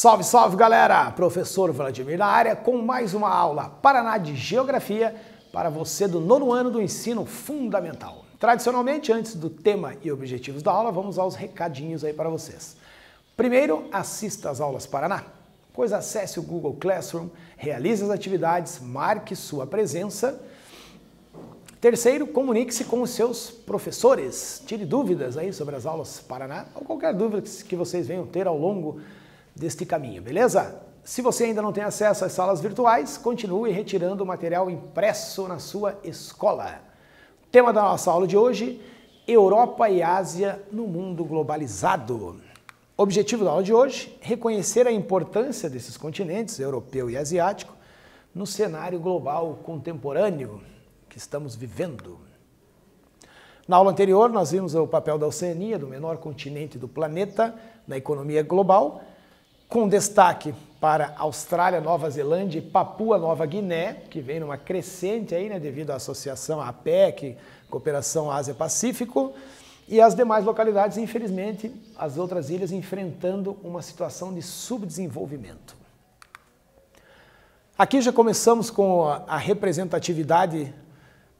Salve, salve galera! Professor Vladimir na área com mais uma aula Paraná de Geografia para você do nono ano do ensino fundamental. Tradicionalmente, antes do tema e objetivos da aula, vamos aos recadinhos aí para vocês. Primeiro, assista às aulas Paraná, pois acesse o Google Classroom, realize as atividades, marque sua presença. Terceiro, comunique-se com os seus professores, tire dúvidas aí sobre as aulas Paraná ou qualquer dúvida que vocês venham ter ao longo deste caminho, beleza? Se você ainda não tem acesso às salas virtuais, continue retirando o material impresso na sua escola. Tema da nossa aula de hoje: Europa e Ásia no mundo globalizado. Objetivo da aula de hoje: reconhecer a importância desses continentes, europeu e asiático, no cenário global contemporâneo que estamos vivendo. Na aula anterior, nós vimos o papel da Oceania, do menor continente do planeta, na economia global com destaque para Austrália, Nova Zelândia e Papua Nova Guiné, que vem numa crescente aí, né, devido à associação APEC, Cooperação Ásia-Pacífico, e as demais localidades, infelizmente, as outras ilhas enfrentando uma situação de subdesenvolvimento. Aqui já começamos com a representatividade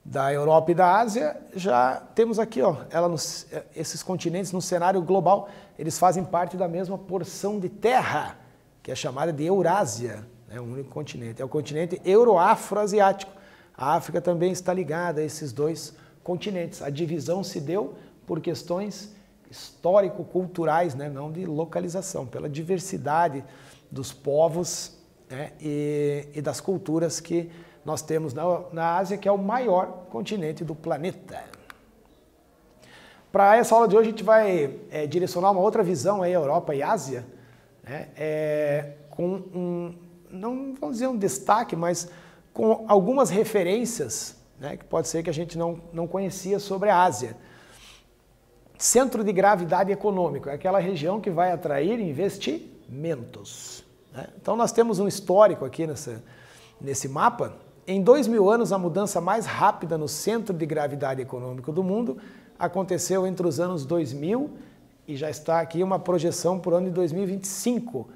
da Europa e da Ásia, já temos aqui ó, ela nos, eh, esses continentes no cenário global eles fazem parte da mesma porção de terra, que é chamada de Eurásia, né, o único continente. É o continente euroafroasiático. A África também está ligada a esses dois continentes. A divisão se deu por questões histórico-culturais, né, não de localização, pela diversidade dos povos né, e, e, das culturas que nós temos na, na Ásia, que é o maior continente do planeta. Para essa aula de hoje, a gente vai é, direcionar uma outra visão aí, Europa e Ásia, né? é, com um, não vamos dizer um destaque, mas com algumas referências né? que pode ser que a gente não, não conhecia sobre a Ásia. Centro de gravidade é aquela região que vai atrair investimentos. Né? Então, nós temos um histórico aqui nessa, nesse mapa. Em dois mil anos, a mudança mais rápida no centro de gravidade econômico do mundo aconteceu entre os anos 2000 e já está aqui uma projeção para o ano de 2025,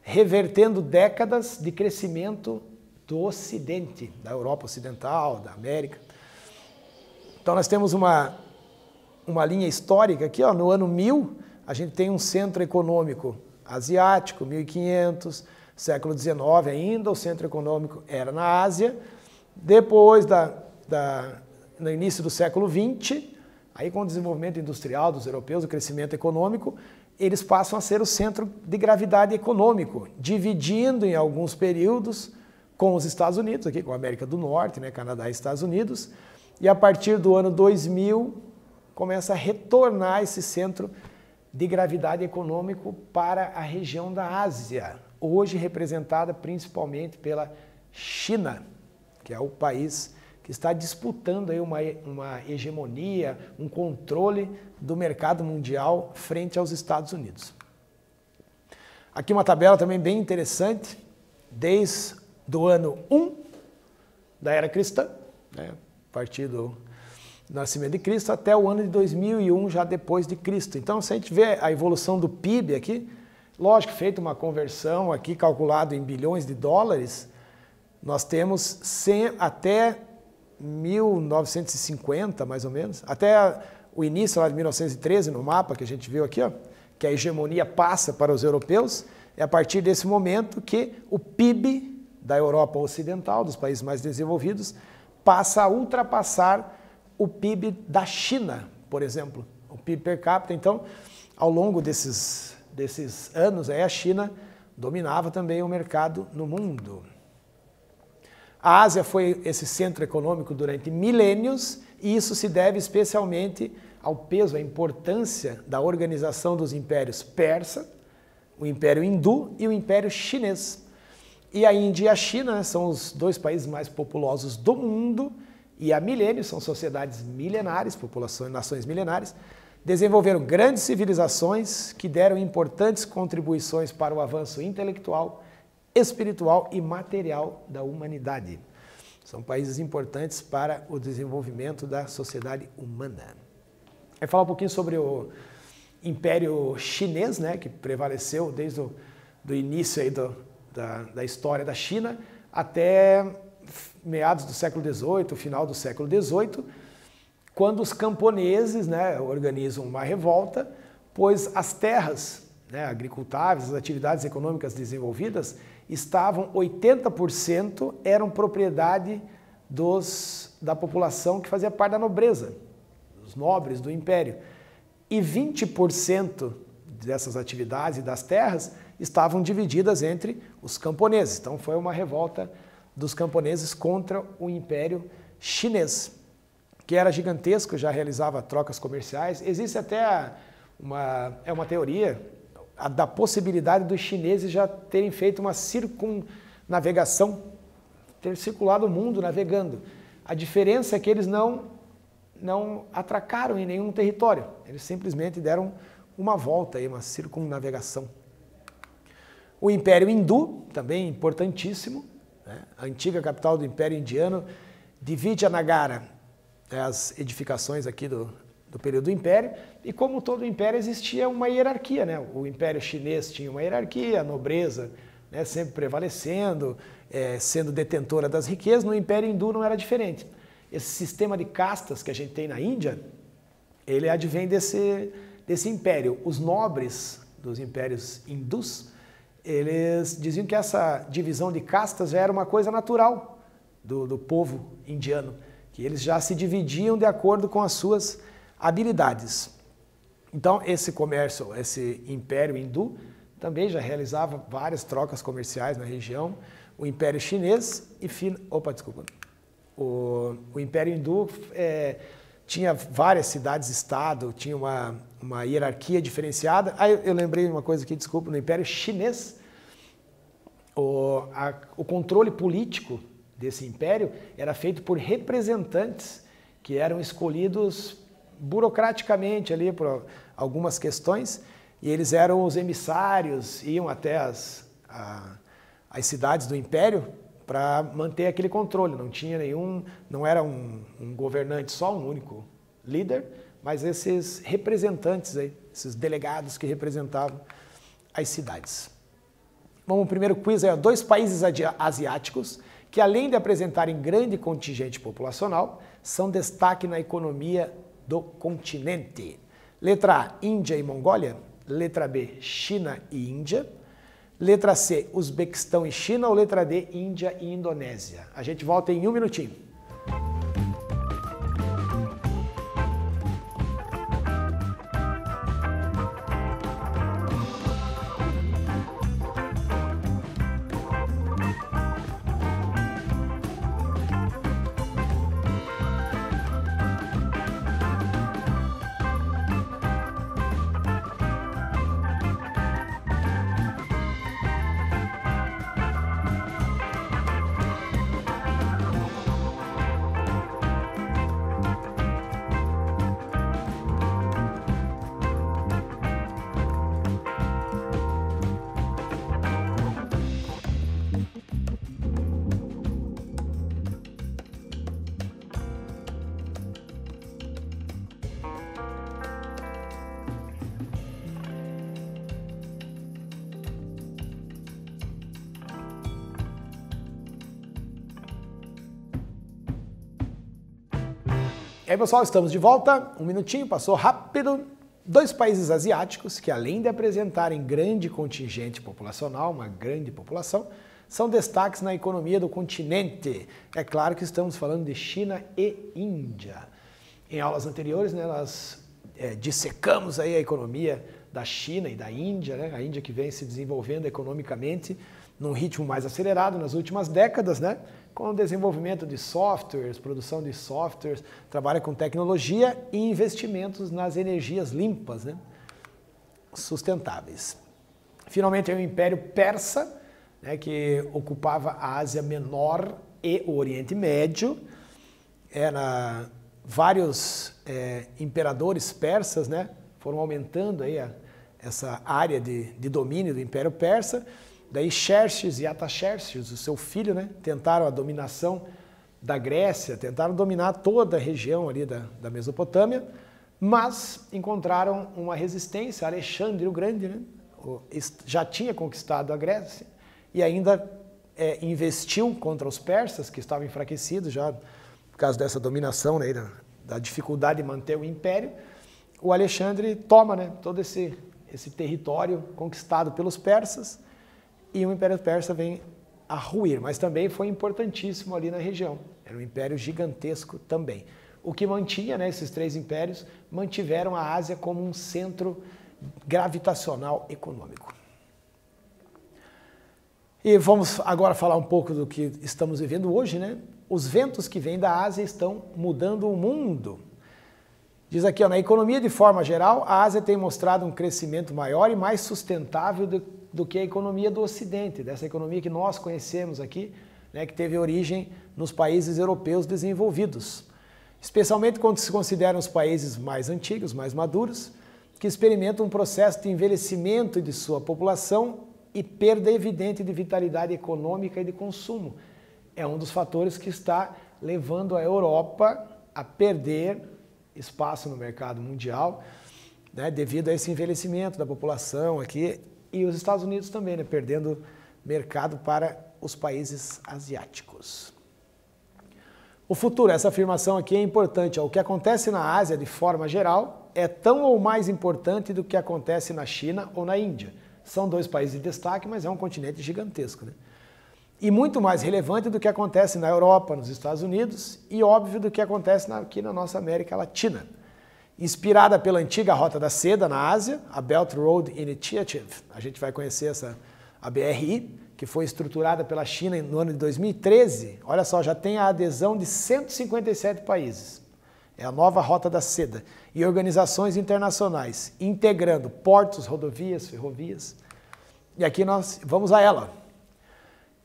revertendo décadas de crescimento do Ocidente, da Europa Ocidental, da América. Então nós temos uma, uma linha histórica aqui, ó, no ano 1000 a gente tem um centro econômico asiático, 1500, século XIX ainda, o centro econômico era na Ásia. Depois, da, da, no início do século 20, Aí, com o desenvolvimento industrial dos europeus, o crescimento econômico, eles passam a ser o centro de gravidade econômico, dividindo em alguns períodos com os Estados Unidos, aqui com a América do Norte, né, Canadá e Estados Unidos, e a partir do ano 2000 começa a retornar esse centro de gravidade econômico para a região da Ásia, hoje representada principalmente pela China, que é o país que está disputando aí uma, uma hegemonia, um controle do mercado mundial frente aos Estados Unidos. Aqui uma tabela também bem interessante, desde do ano 1 da era cristã, né, a partir do nascimento de Cristo, até o ano de 2001, já depois de Cristo. Então, se a gente vê a evolução do PIB aqui, lógico, feita uma conversão aqui, calculado em bilhões de dólares, nós temos 100, até 1950, mais ou menos, até o início lá de 1913, no mapa que a gente viu aqui, ó, que a hegemonia passa para os europeus, é a partir desse momento que o PIB da Europa Ocidental, dos países mais desenvolvidos, passa a ultrapassar o PIB da China, por exemplo, o PIB per capita. Então, ao longo desses, desses anos, aí, a China dominava também o mercado no mundo. A Ásia foi esse centro econômico durante milênios e isso se deve especialmente ao peso, à importância da organização dos impérios persa, o Império Hindu e o Império Chinês. E a Índia e a China são os dois países mais populosos do mundo e há milênios, são sociedades milenares, populações, nações milenares, desenvolveram grandes civilizações que deram importantes contribuições para o avanço intelectual, espiritual e material da humanidade. São países importantes para o desenvolvimento da sociedade humana. aí falar um pouquinho sobre o Império Chinês, né, que prevaleceu desde o do início aí do, da, da história da China até meados do século XVIII, final do século XVIII, quando os camponeses né, organizam uma revolta, pois as terras né, agricultáveis, as atividades econômicas desenvolvidas, estavam 80% eram propriedade dos, da população que fazia parte da nobreza, dos nobres do império. E 20% dessas atividades e das terras estavam divididas entre os camponeses. Então foi uma revolta dos camponeses contra o império chinês, que era gigantesco, já realizava trocas comerciais. Existe até uma, é uma teoria da possibilidade dos chineses já terem feito uma circunnavegação, ter circulado o mundo navegando. A diferença é que eles não, não atracaram em nenhum território, eles simplesmente deram uma volta, aí, uma circunnavegação. O Império Hindu, também importantíssimo, né? a antiga capital do Império Indiano, divide a Nagara, as edificações aqui do do período do Império, e como todo Império existia uma hierarquia, né? O Império Chinês tinha uma hierarquia, a nobreza né, sempre prevalecendo, é, sendo detentora das riquezas, no Império Hindu não era diferente. Esse sistema de castas que a gente tem na Índia, ele advém desse, desse império. Os nobres dos impérios hindus, eles diziam que essa divisão de castas já era uma coisa natural do, do povo indiano, que eles já se dividiam de acordo com as suas habilidades. Então, esse comércio, esse império hindu, também já realizava várias trocas comerciais na região. O Império Chinês e fin... opa, desculpa. O, o Império Hindu é, tinha várias cidades-estado, tinha uma, uma hierarquia diferenciada. Aí eu lembrei de uma coisa aqui, desculpa, no Império Chinês, o, a, o controle político desse império era feito por representantes que eram escolhidos burocraticamente ali por algumas questões, e eles eram os emissários, iam até as, a, as cidades do império para manter aquele controle. Não tinha nenhum, não era um, um governante só, um único líder, mas esses representantes aí, esses delegados que representavam as cidades. Bom, o primeiro quiz é dois países asiáticos que, além de apresentarem grande contingente populacional, são destaque na economia do continente. Letra A, Índia e Mongólia. Letra B, China e Índia. Letra C, Uzbequistão e China. Ou letra D, Índia e Indonésia. A gente volta em um minutinho. E aí, pessoal, estamos de volta. Um minutinho, passou rápido. Dois países asiáticos que, além de apresentarem grande contingente populacional, uma grande população, são destaques na economia do continente. É claro que estamos falando de China e Índia. Em aulas anteriores, né, nós é, dissecamos aí a economia da China e da Índia, né? a Índia que vem se desenvolvendo economicamente num ritmo mais acelerado nas últimas décadas, né? com o desenvolvimento de softwares, produção de softwares, trabalha com tecnologia e investimentos nas energias limpas, né? sustentáveis. Finalmente, é o Império Persa, né, que ocupava a Ásia Menor e o Oriente Médio. Era é, vários é, imperadores persas né, foram aumentando aí a, essa área de, de domínio do Império Persa. Daí Xerxes e Ataxerxes, o seu filho, né, tentaram a dominação da Grécia, tentaram dominar toda a região ali da, da Mesopotâmia, mas encontraram uma resistência. Alexandre o Grande né, já tinha conquistado a Grécia e ainda é, investiu contra os persas, que estavam enfraquecidos já por causa dessa dominação, né, da, da dificuldade de manter o império. O Alexandre toma né, todo esse, esse território conquistado pelos persas e o Império Persa vem a ruir, mas também foi importantíssimo ali na região. Era um império gigantesco também. O que mantinha, né, esses três impérios, mantiveram a Ásia como um centro gravitacional econômico. E vamos agora falar um pouco do que estamos vivendo hoje, né? Os ventos que vêm da Ásia estão mudando o mundo. Diz aqui, ó, na economia de forma geral, a Ásia tem mostrado um crescimento maior e mais sustentável do do que a economia do Ocidente, dessa economia que nós conhecemos aqui, né, que teve origem nos países europeus desenvolvidos. Especialmente quando se consideram os países mais antigos, mais maduros, que experimentam um processo de envelhecimento de sua população e perda evidente de vitalidade econômica e de consumo. É um dos fatores que está levando a Europa a perder espaço no mercado mundial, né, devido a esse envelhecimento da população aqui e os Estados Unidos também, né, perdendo mercado para os países asiáticos. O futuro, essa afirmação aqui é importante. O que acontece na Ásia, de forma geral, é tão ou mais importante do que acontece na China ou na Índia. São dois países de destaque, mas é um continente gigantesco. Né? E muito mais relevante do que acontece na Europa, nos Estados Unidos e, óbvio, do que acontece aqui na nossa América Latina inspirada pela antiga Rota da Seda na Ásia, a Belt Road Initiative. A gente vai conhecer essa a BRI, que foi estruturada pela China no ano de 2013. Olha só, já tem a adesão de 157 países. É a nova Rota da Seda e organizações internacionais integrando portos, rodovias, ferrovias. E aqui nós vamos a ela.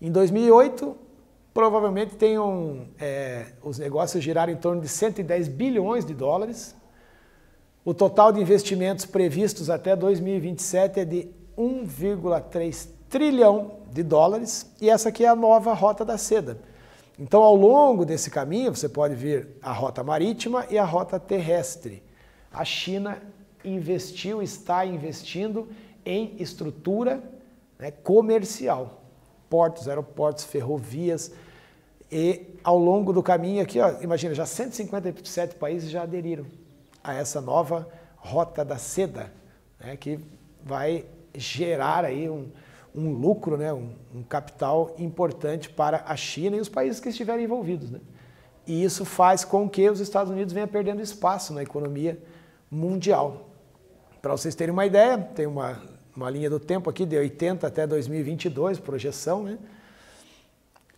Em 2008, provavelmente tenham é, os negócios giraram em torno de 110 bilhões de dólares, o total de investimentos previstos até 2027 é de 1,3 trilhão de dólares e essa aqui é a nova Rota da Seda. Então, ao longo desse caminho, você pode ver a rota marítima e a rota terrestre. A China investiu, está investindo em estrutura né, comercial, portos, aeroportos, ferrovias, e ao longo do caminho aqui, ó, imagina, já 157 países já aderiram a essa nova rota da seda, né, que vai gerar aí um, um lucro, né, um, um, capital importante para a China e os países que estiverem envolvidos. Né? E isso faz com que os Estados Unidos venham perdendo espaço na economia mundial. Para vocês terem uma ideia, tem uma, uma linha do tempo aqui de 80 até 2022, projeção. Né?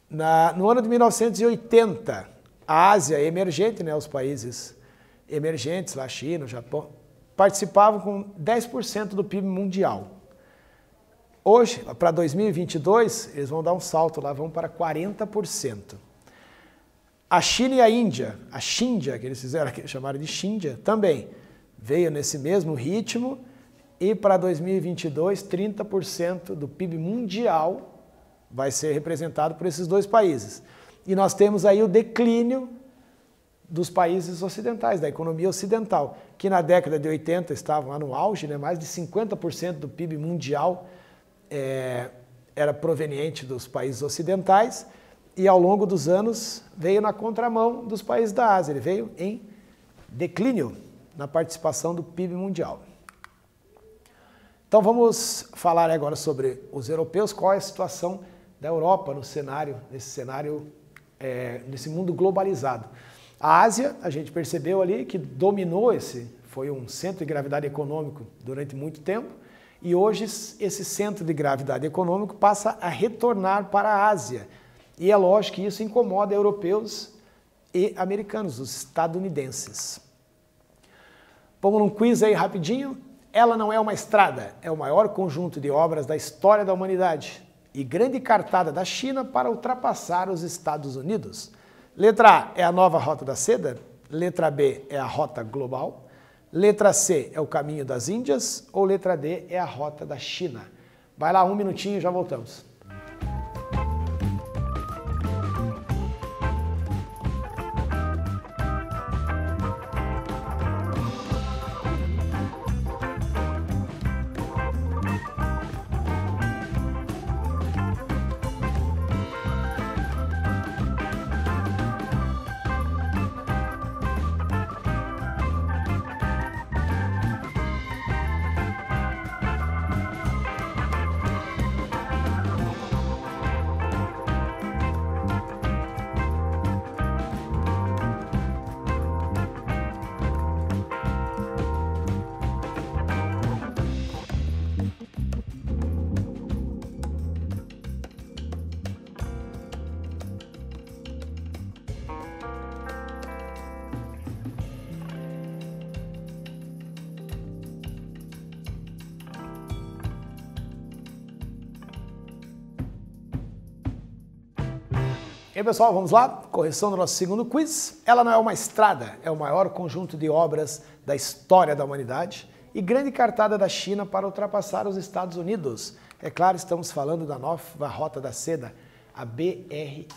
Na, no ano de 1980, a Ásia emergente, né, os países emergentes, lá China, Japão, participavam com 10% do PIB mundial. Hoje, para 2022, eles vão dar um salto lá, vão para 40%. A China e a Índia, a Xíndia, que eles fizeram, que eles chamaram de Xíndia, também veio nesse mesmo ritmo e para 2022, 30% do PIB mundial vai ser representado por esses dois países. E nós temos aí o declínio dos países ocidentais, da economia ocidental, que na década de 80 estavam lá no auge, né? mais de 50% do PIB mundial é, era proveniente dos países ocidentais, e ao longo dos anos veio na contramão dos países da Ásia, ele veio em declínio na participação do PIB mundial. Então vamos falar agora sobre os europeus, qual é a situação da Europa no cenário, nesse cenário, é, nesse mundo globalizado. A Ásia, a gente percebeu ali que dominou esse, foi um centro de gravidade econômico durante muito tempo, e hoje esse centro de gravidade econômico passa a retornar para a Ásia. E é lógico que isso incomoda europeus e americanos, os estadunidenses. Vamos num quiz aí rapidinho. Ela não é uma estrada, é o maior conjunto de obras da história da humanidade e grande cartada da China para ultrapassar os Estados Unidos. Letra A é a nova rota da seda, letra B é a rota global, letra C é o caminho das Índias ou letra D é a rota da China. Vai lá um minutinho e já voltamos. E aí, pessoal, vamos lá? Correção do nosso segundo quiz. Ela não é uma estrada, é o maior conjunto de obras da história da humanidade e grande cartada da China para ultrapassar os Estados Unidos. É claro, estamos falando da nova Rota da Seda, a BRI,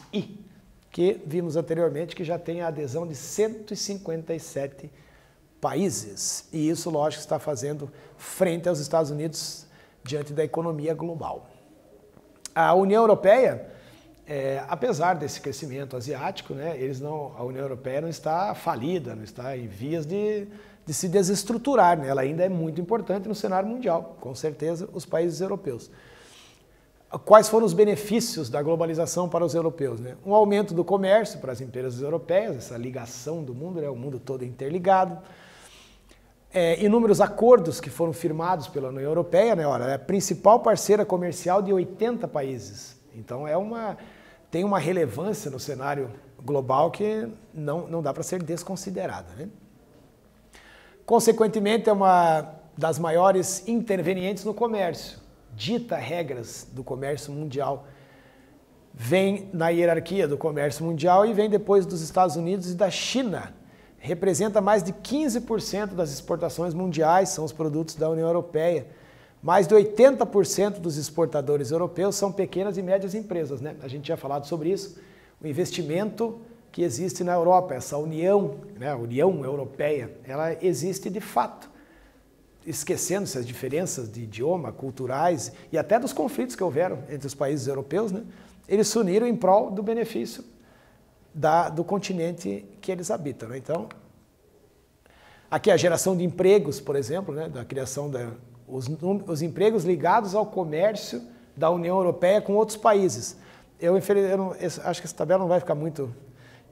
que vimos anteriormente que já tem a adesão de 157 países. E isso, lógico, está fazendo frente aos Estados Unidos diante da economia global. A União Europeia é, apesar desse crescimento asiático, né, eles não, a União Europeia não está falida, não está em vias de, de se desestruturar. Né? Ela ainda é muito importante no cenário mundial, com certeza, os países europeus. Quais foram os benefícios da globalização para os europeus? Né? Um aumento do comércio para as empresas europeias, essa ligação do mundo, né? o mundo todo interligado. É, inúmeros acordos que foram firmados pela União Europeia, né? Ora, é a principal parceira comercial de 80 países. Então é uma tem uma relevância no cenário global que não, não dá para ser desconsiderada. Né? Consequentemente, é uma das maiores intervenientes no comércio. Dita regras do comércio mundial. Vem na hierarquia do comércio mundial e vem depois dos Estados Unidos e da China. Representa mais de 15% das exportações mundiais, são os produtos da União Europeia. Mais de 80% dos exportadores europeus são pequenas e médias empresas, né? A gente tinha falado sobre isso, o investimento que existe na Europa, essa união, né, a União Europeia, ela existe de fato, esquecendo-se as diferenças de idioma, culturais e até dos conflitos que houveram entre os países europeus, né? Eles se uniram em prol do benefício da, do continente que eles habitam. Né? Então, aqui a geração de empregos, por exemplo, né, da criação da, os, os empregos ligados ao comércio da União Europeia com outros países. Eu, eu não, acho que essa tabela não vai ficar muito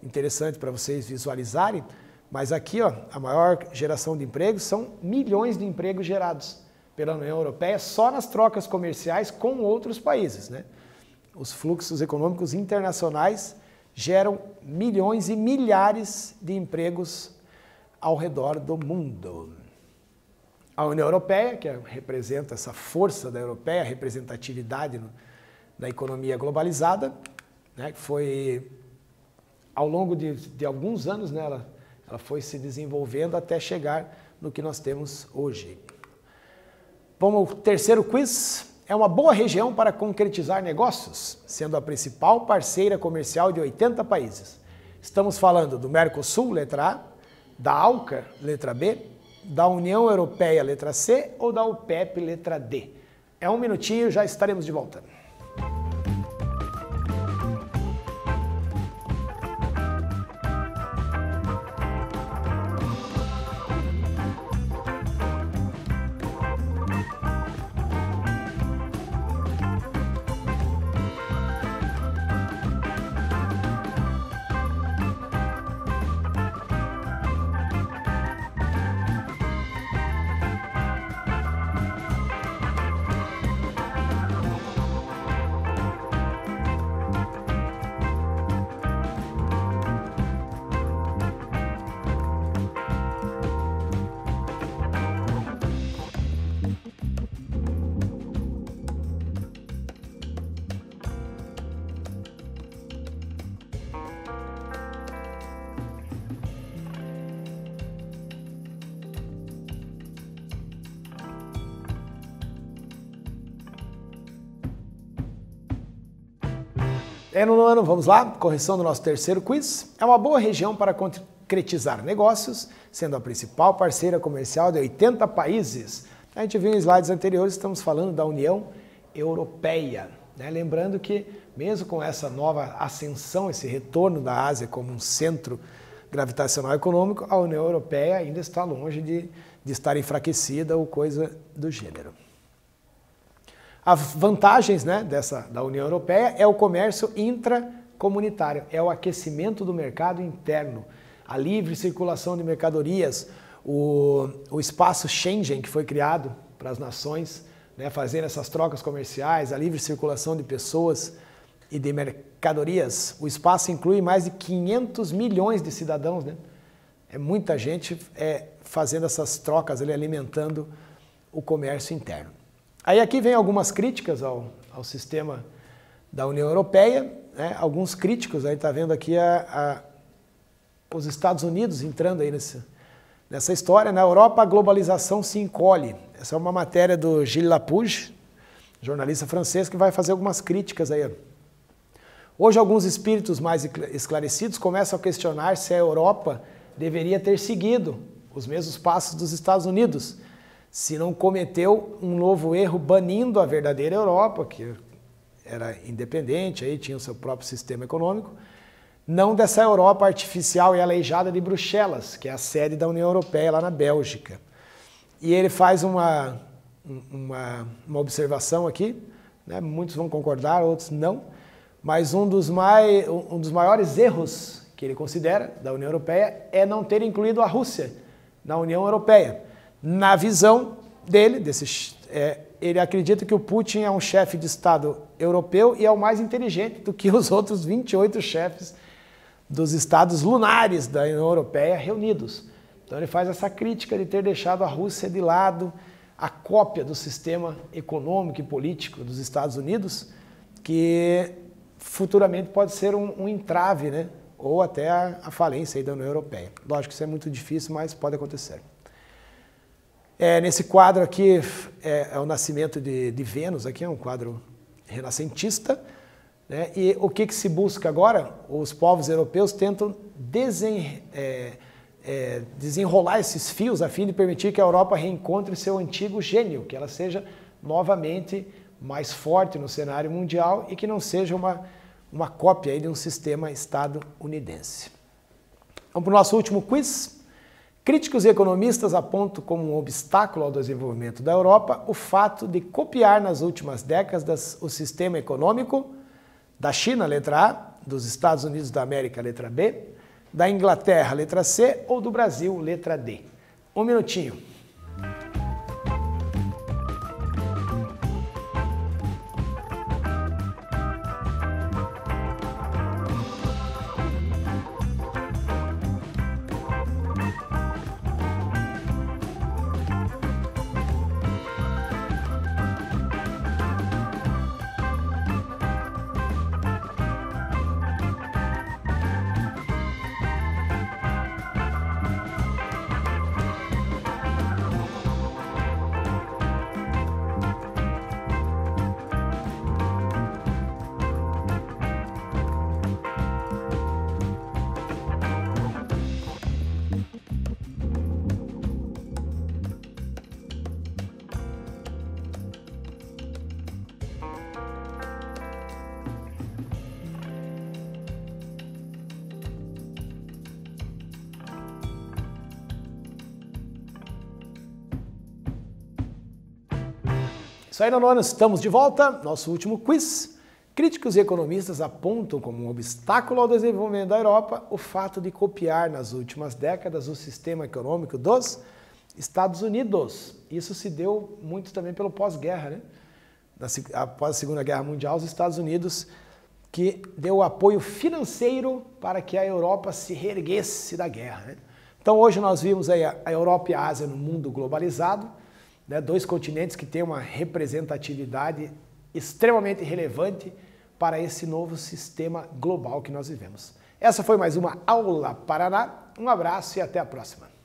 interessante para vocês visualizarem, mas aqui ó, a maior geração de empregos são milhões de empregos gerados pela União Europeia só nas trocas comerciais com outros países. Né? Os fluxos econômicos internacionais geram milhões e milhares de empregos ao redor do mundo a União Europeia, que é, representa essa força da europeia, representatividade no, da economia globalizada, né, que foi ao longo de, de alguns anos, né, ela, ela foi se desenvolvendo até chegar no que nós temos hoje. Vamos ao terceiro quiz. É uma boa região para concretizar negócios, sendo a principal parceira comercial de 80 países. Estamos falando do Mercosul, letra A, da ALCA, letra B, da União Europeia, letra C, ou da UPEP, letra D? É um minutinho, já estaremos de volta. É, no ano vamos lá, correção do nosso terceiro quiz. É uma boa região para concretizar negócios, sendo a principal parceira comercial de 80 países. A gente viu em slides anteriores, estamos falando da União Europeia. Né? Lembrando que, mesmo com essa nova ascensão, esse retorno da Ásia como um centro gravitacional econômico, a União Europeia ainda está longe de, de estar enfraquecida ou coisa do gênero. As vantagens né, dessa, da União Europeia é o comércio intracomunitário, é o aquecimento do mercado interno, a livre circulação de mercadorias, o, o espaço Schengen que foi criado para as nações né, fazerem essas trocas comerciais, a livre circulação de pessoas e de mercadorias. O espaço inclui mais de 500 milhões de cidadãos, né? É muita gente é, fazendo essas trocas, ele alimentando o comércio interno. Aí aqui vem algumas críticas ao, ao sistema da União Europeia, né? alguns críticos, aí está vendo aqui a, a, os Estados Unidos entrando aí nesse, nessa história. Na Europa, a globalização se encolhe. Essa é uma matéria do Gilles Lapouge, jornalista francês, que vai fazer algumas críticas aí. Hoje, alguns espíritos mais esclarecidos começam a questionar se a Europa deveria ter seguido os mesmos passos dos Estados Unidos, se não cometeu um novo erro banindo a verdadeira Europa, que era independente, aí tinha o seu próprio sistema econômico, não dessa Europa artificial e aleijada de Bruxelas, que é a sede da União Europeia lá na Bélgica. E ele faz uma, uma, uma observação aqui, né? muitos vão concordar, outros não, mas um dos, mai, um dos maiores erros que ele considera da União Europeia é não ter incluído a Rússia na União Europeia. Na visão dele, desse, é, ele acredita que o Putin é um chefe de Estado europeu e é o mais inteligente do que os outros 28 chefes dos Estados lunares da União Europeia reunidos. Então ele faz essa crítica de ter deixado a Rússia de lado, a cópia do sistema econômico e político dos Estados Unidos, que futuramente pode ser um, um entrave, né? ou até a, a falência da União Europeia. Lógico que isso é muito difícil, mas pode acontecer. É, nesse quadro aqui é, é o nascimento de, de, Vênus, aqui é um quadro renascentista. Né? E o que, que, se busca agora? Os povos europeus tentam desen, é, é, desenrolar esses fios a fim de permitir que a Europa reencontre seu antigo gênio, que ela seja novamente mais forte no cenário mundial e que não seja uma, uma cópia de um sistema estadunidense. Vamos para o nosso último quiz. Críticos e economistas apontam como um obstáculo ao desenvolvimento da Europa o fato de copiar nas últimas décadas o sistema econômico da China, letra A, dos Estados Unidos da América, letra B, da Inglaterra, letra C, ou do Brasil, letra D. Um minutinho. Isso aí, Nonona, estamos de volta. Nosso último quiz. Críticos e economistas apontam como um obstáculo ao desenvolvimento da Europa o fato de copiar nas últimas décadas o sistema econômico dos Estados Unidos. Isso se deu muito também pelo pós-guerra, né? Após a Segunda Guerra Mundial, os Estados Unidos que deu apoio financeiro para que a Europa se reerguesse da guerra. Né? Então hoje nós vimos a Europa e a Ásia no mundo globalizado né, dois continentes que têm uma representatividade extremamente relevante para esse novo sistema global que nós vivemos. Essa foi mais uma Aula Paraná. Um abraço e até a próxima.